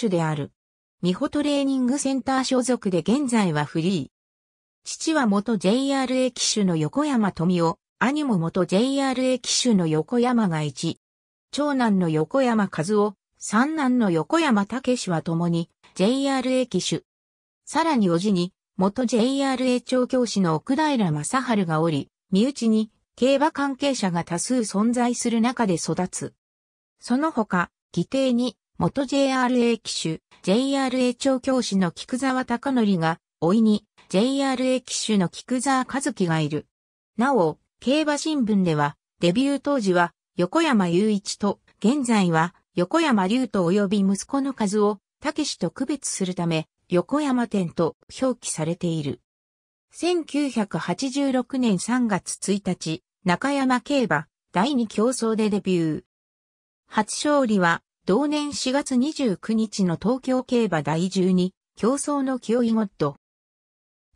手である。美穂トレーニングセンター所属で現在はフリー。父は元 JRA 機種の横山富夫、兄も元 JRA 機種の横山が一。長男の横山和夫、三男の横山武は共に JRA 機種。さらに叔父に、元 JRA 調教師の奥平正春がおり、身内に競馬関係者が多数存在する中で育つ。その他、規定に元 JRA 機種、JRA 長教師の菊沢隆則が、老いに JRA 機種の菊沢和樹がいる。なお、競馬新聞では、デビュー当時は、横山雄一と、現在は、横山龍と及び息子の数を、武士と区別するため、横山店と表記されている。1986年3月1日、中山競馬、第2競争でデビュー。初勝利は、同年4月29日の東京競馬第12、競争の清井ゴッド。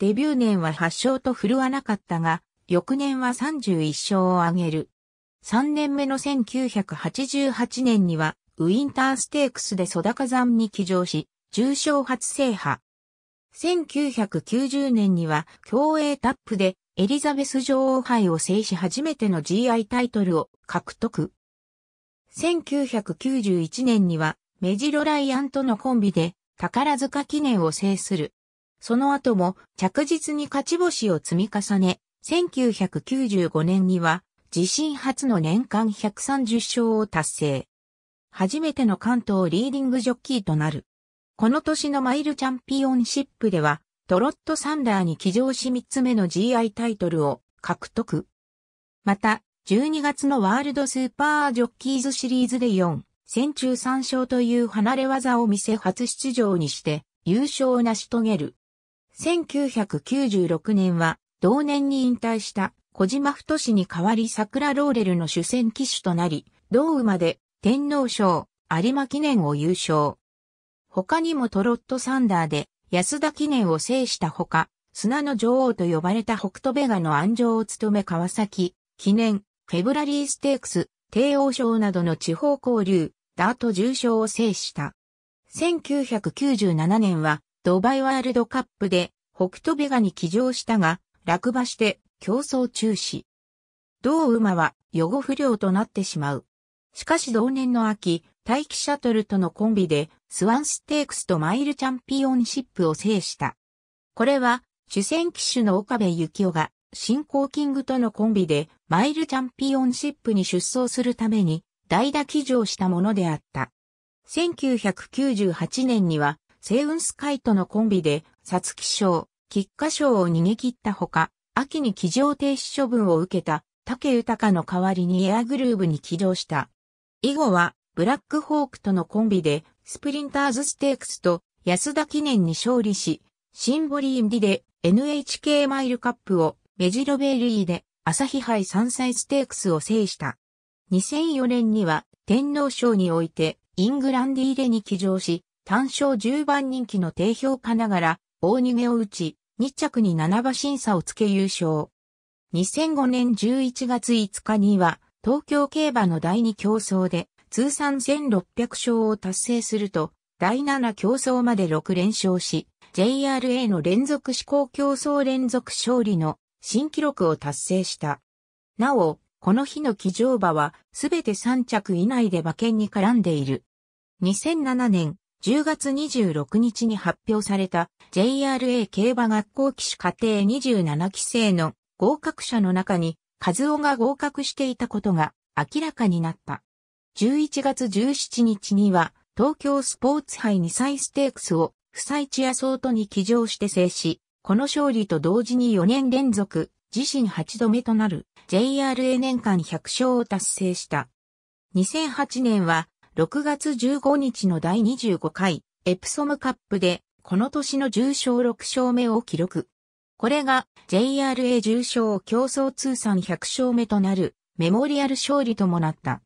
デビュー年は8勝と振るわなかったが、翌年は31勝を挙げる。3年目の1988年には、ウィンターステークスでソダカ山に騎乗し、重賞初制覇。1990年には、競泳タップでエリザベス女王杯を制し初めての GI タイトルを獲得。1991年には、メジロライアンとのコンビで、宝塚記念を制する。その後も着実に勝ち星を積み重ね、1995年には自身初の年間130勝を達成。初めての関東リーディングジョッキーとなる。この年のマイルチャンピオンシップでは、トロットサンダーに起乗し3つ目の GI タイトルを獲得。また、12月のワールドスーパージョッキーズシリーズで4戦中3勝という離れ技を見せ初出場にして優勝を成し遂げる。1996年は同年に引退した小島太志に代わり桜ローレルの主戦騎手となり、同馬で天皇賞有馬記念を優勝。他にもトロットサンダーで安田記念を制したほか、砂の女王と呼ばれた北斗ベガの安城を務め川崎記念、フェブラリーステークス、帝王賞などの地方交流、ダート重賞を制した。1997年はドバイワールドカップで北斗ベガに騎乗したが、落馬して競争中止。同馬は予後不良となってしまう。しかし同年の秋、待機シャトルとのコンビでスワンステークスとマイルチャンピオンシップを制した。これは主戦騎手の岡部幸男が新コーキングとのコンビでマイルチャンピオンシップに出走するために代打騎乗したものであった。1998年には、セウンスカイとのコンビで、サツキ賞、菊花賞を逃げ切ったほか、秋に騎乗停止処分を受けた、竹豊の代わりにエアグルーブに起動した。以後は、ブラックホークとのコンビで、スプリンターズステークスと安田記念に勝利し、シンボリーンディで NHK マイルカップをベジロベーーで朝日杯山菜ステークスを制した。2004年には天皇賞においてイングランディーレに騎乗し、単勝10番人気の低評価ながら大逃げを打ち、日着に7馬審査をつけ優勝。2005年11月5日には東京競馬の第2競争で通算1600勝を達成すると、第7競争まで6連勝し、JRA の連続試行競争連続勝利の新記録を達成した。なお、この日の騎乗馬はすべて3着以内で馬券に絡んでいる。2007年10月26日に発表された JRA 競馬学校騎手課程27期生の合格者の中にカズオが合格していたことが明らかになった。11月17日には東京スポーツ杯2歳ステークスを不採地野草とに騎乗して制し、この勝利と同時に4年連続、自身8度目となる JRA 年間100勝を達成した。2008年は6月15日の第25回エプソムカップでこの年の重賞6勝目を記録。これが JRA 重賞競争通算100勝目となるメモリアル勝利ともなった。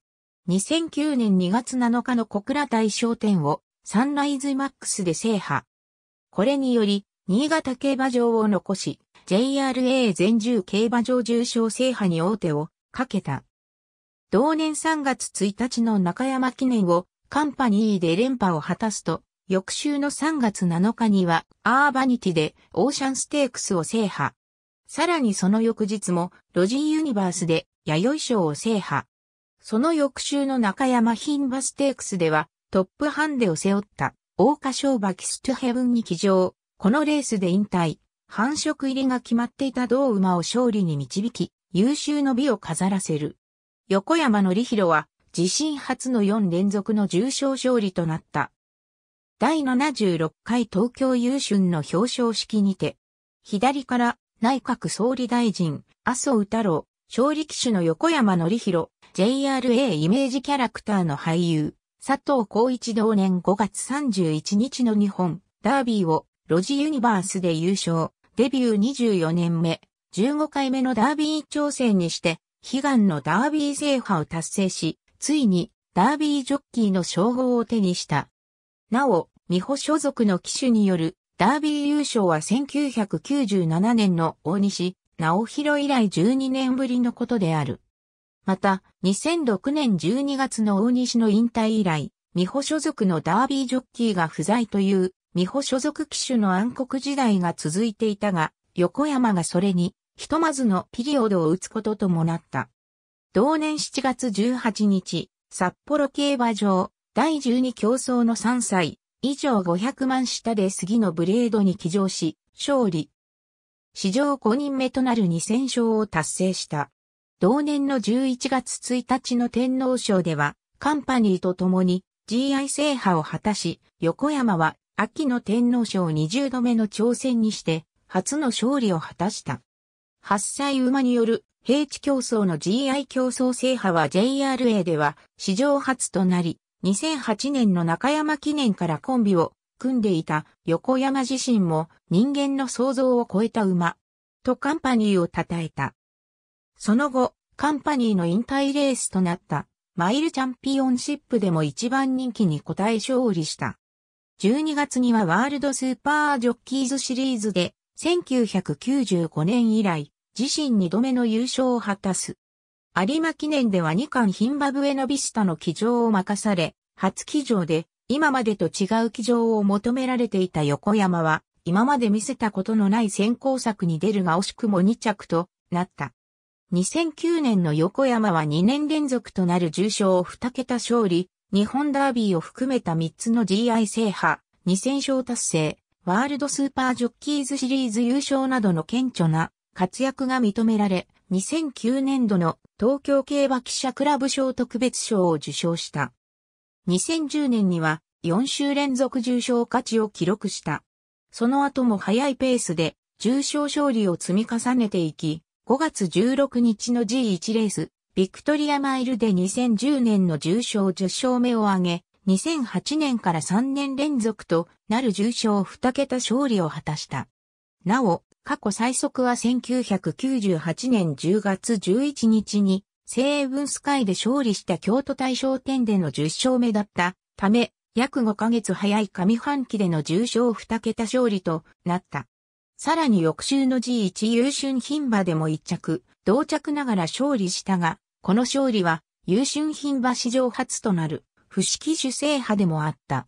2009年2月7日の小倉大商店をサンライズマックスで制覇。これにより新潟競馬場を残し、JRA 全重競馬場重賞制覇に王手をかけた。同年3月1日の中山記念をカンパニーで連覇を果たすと、翌週の3月7日にはアーバニティでオーシャンステークスを制覇。さらにその翌日もロジーユニバースで弥生賞を制覇。その翌週の中山ン馬ステークスではトップハンデを背負った大花賞馬キストヘブンに騎乗。このレースで引退、繁殖入りが決まっていた同馬を勝利に導き、優秀の美を飾らせる。横山則ろは、自身初の4連続の重賞勝利となった。第76回東京優春の表彰式にて、左から内閣総理大臣、麻生太郎、勝利騎手の横山則ろ、JRA イメージキャラクターの俳優、佐藤光一同年5月31日の日本、ダービーをロジユニバースで優勝、デビュー24年目、15回目のダービー挑戦にして、悲願のダービー制覇を達成し、ついにダービージョッキーの称号を手にした。なお、美穂所属の騎手によるダービー優勝は1997年の大西直弘以来12年ぶりのことである。また、2006年12月の大西の引退以来、美穂所属のダービージョッキーが不在という美穂所属機種の暗黒時代が続いていたが、横山がそれに、ひとまずのピリオドを打つことともなった。同年7月18日、札幌競馬場、第12競争の3歳、以上500万下で杉のブレードに騎乗し、勝利。史上5人目となる2000勝を達成した。同年の11月1日の天皇賞では、カンパニーと共に GI 制覇を果たし、横山は秋の天皇賞20度目の挑戦にして、初の勝利を果たした。8歳馬による平地競争の GI 競争制覇は JRA では史上初となり、2008年の中山記念からコンビを組んでいた横山自身も人間の想像を超えた馬とカンパニーを称えた。その後、カンパニーの引退レースとなったマイルチャンピオンシップでも一番人気に応え勝利した。12月にはワールドスーパージョッキーズシリーズで、1995年以来、自身2度目の優勝を果たす。有馬記念では2冠ヒンバブエのビスタの騎乗を任され、初騎乗で、今までと違う騎乗を求められていた横山は、今まで見せたことのない先行作に出るが惜しくも2着となった。2009年の横山は2年連続となる重賞2桁勝利、日本ダービーを含めた3つの GI 制覇、2000勝達成、ワールドスーパージョッキーズシリーズ優勝などの顕著な活躍が認められ、2009年度の東京競馬記者クラブ賞特別賞を受賞した。2010年には4週連続重賞価値を記録した。その後も早いペースで重賞勝利を積み重ねていき、5月16日の G1 レース、ビクトリアマイルで2010年の重賞10勝目を挙げ、2008年から3年連続となる重賞2桁勝利を果たした。なお、過去最速は1998年10月11日に、西英文スカイで勝利した京都大賞典での10勝目だったため、約5ヶ月早い上半期での重賞2桁勝利となった。さらに翌週の G1 優秀品馬でも1着、同着ながら勝利したが、この勝利は、優春品馬史上初となる、不思議主制派でもあった。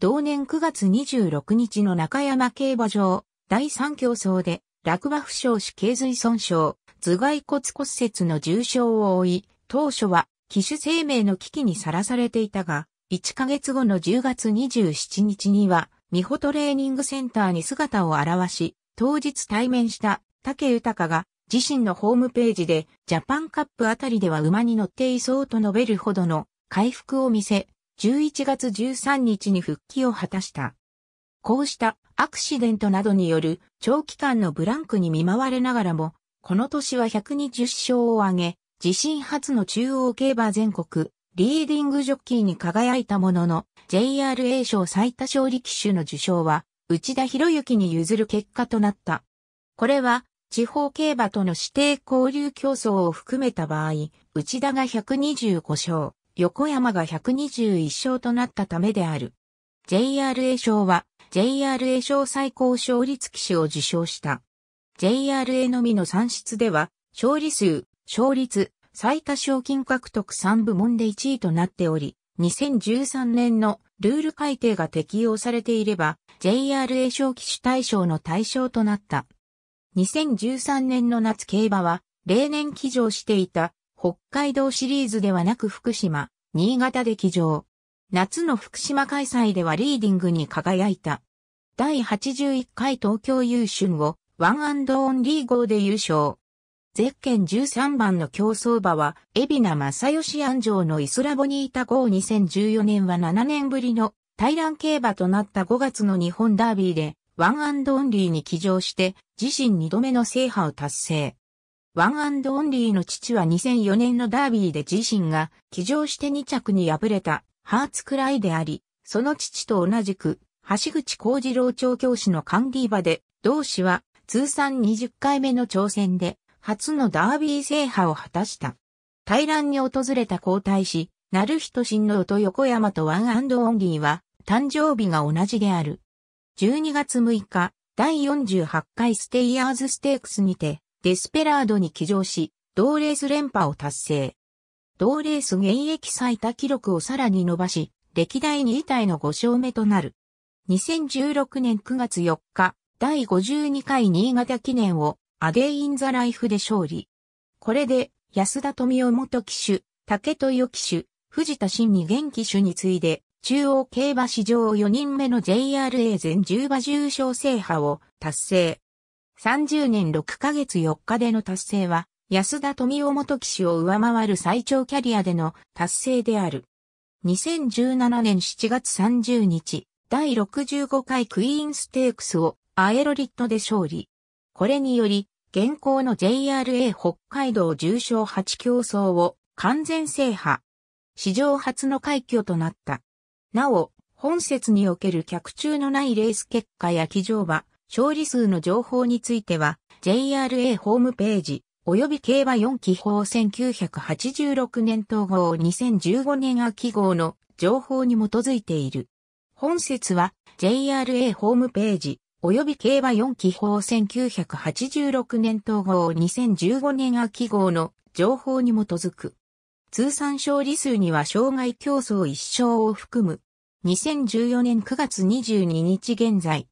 同年9月26日の中山競馬場、第3競争で、落馬負傷し頸髄損傷、頭蓋骨骨折の重傷を負い、当初は、機種生命の危機にさらされていたが、1ヶ月後の10月27日には、美穂トレーニングセンターに姿を現し、当日対面した竹豊が自身のホームページで、ジャパンカップあたりでは馬に乗っていそうと述べるほどの回復を見せ、11月13日に復帰を果たした。こうしたアクシデントなどによる長期間のブランクに見舞われながらも、この年は120勝を挙げ、自身初の中央競馬全国リーディングジョッキーに輝いたものの、JRA 賞最多勝利騎手の受賞は、内田博之に譲る結果となった。これは、地方競馬との指定交流競争を含めた場合、内田が125勝、横山が121勝となったためである。JRA 賞は JRA 賞最高勝率騎士を受賞した。JRA のみの算出では、勝利数、勝率、最多賞金獲得3部門で1位となっており、2013年のルール改定が適用されていれば、JRA 賞騎手対象の対象となった。2013年の夏競馬は、例年騎乗していた北海道シリーズではなく福島、新潟で騎乗。夏の福島開催ではリーディングに輝いた。第81回東京優春をワンオンリー号で優勝。ゼッケン13番の競争馬は、海老名正義安城のイスラボニータ号2014年は7年ぶりの対乱競馬となった5月の日本ダービーで、ワンオンリーに起乗して自身2度目の制覇を達成。ワンオンリーの父は2004年のダービーで自身が起乗して2着に敗れたハーツクライであり、その父と同じく橋口幸次郎調教師の管理場で、同氏は通算20回目の挑戦で初のダービー制覇を果たした。対乱に訪れた皇太子、成人親王と横山とワンオンリーは誕生日が同じである。12月6日、第48回ステイヤーズステークスにて、デスペラードに起乗し、同レース連覇を達成。同レース現役最多記録をさらに伸ばし、歴代2位体の5勝目となる。2016年9月4日、第52回新潟記念を、アゲインザライフで勝利。これで、安田富夫元騎手、竹豊騎手、藤田真二元騎手に次いで、中央競馬史上4人目の JRA 全10馬重賞制覇を達成。30年6ヶ月4日での達成は、安田富夫元騎手を上回る最長キャリアでの達成である。2017年7月30日、第65回クイーンステークスをアエロリットで勝利。これにより、現行の JRA 北海道重賞8競争を完全制覇。史上初の快挙となった。なお、本節における客中のないレース結果や騎乗馬、勝利数の情報については、JRA ホームページ、及び競馬4期法1986年統合2015年秋号の情報に基づいている。本節は JRA ホームページ、及び競馬4期法1986年統合2015年秋号の情報に基づく。通算勝利数には障害競争1勝を含む。2014年9月22日現在。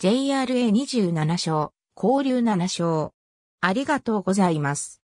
JRA27 勝、交流7勝。ありがとうございます。